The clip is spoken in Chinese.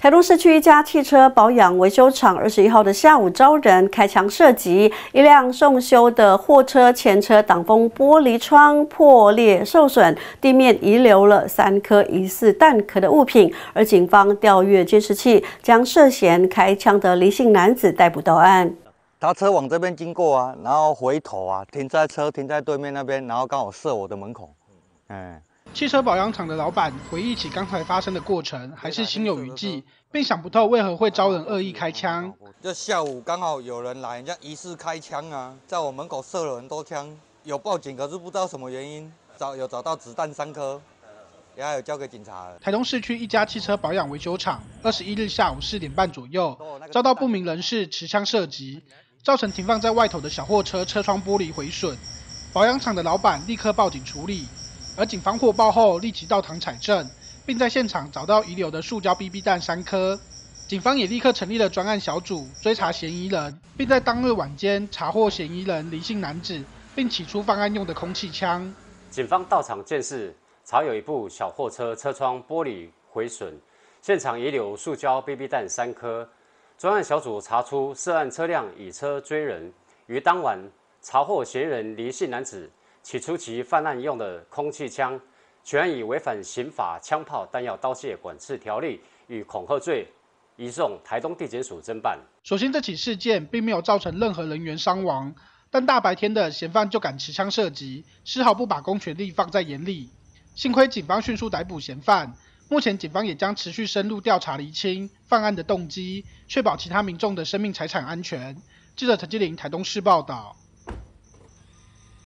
台东市区一家汽车保养维修厂二十一号的下午，遭人开枪射击。一辆送修的货车前车挡风玻璃窗破裂受损，地面遗留了三颗疑似弹壳的物品。而警方调阅监视器，将涉嫌开枪的离姓男子逮捕到案。他车往这边经过啊，然后回头啊，停在车停在对面那边，然后刚好射我的门口，嗯。汽车保养厂的老板回忆起刚才发生的过程，还是心有余悸，并想不透为何会遭人恶意开枪。这下午刚好有人来，人家疑似开枪啊，在我门口射了很多枪，有报警，可是不知道什么原因，找有找到子弹三颗，然后有交给警察。台东市区一家汽车保养维修厂，二十一日下午四点半左右，遭到不明人士持枪射击，造成停放在外头的小货车车窗玻璃毁损。保养厂的老板立刻报警处理。而警方获报后，立即到堂采证，并在现场找到遗留的塑胶 BB 弹三颗。警方也立刻成立了专案小组追查嫌疑人，并在当日晚间查获嫌疑人林姓男子，并起出犯案用的空气枪。警方到场见事，查有一部小货车车窗玻璃毁损，现场遗留塑胶 BB 弹三颗。专案小组查出涉案车辆以车追人，于当晚查获嫌疑人林姓男子。起初其犯案用的空气枪，全以违反刑法枪炮弹药刀械管制条例与恐吓罪移送台东地检署侦办。所幸这起事件并没有造成任何人员伤亡，但大白天的嫌犯就敢持枪射击，丝毫不把公权力放在眼里。幸亏警方迅速逮捕嫌犯，目前警方也将持续深入调查，厘清犯案的动机，确保其他民众的生命财产安全。记者陈吉林台东市报道。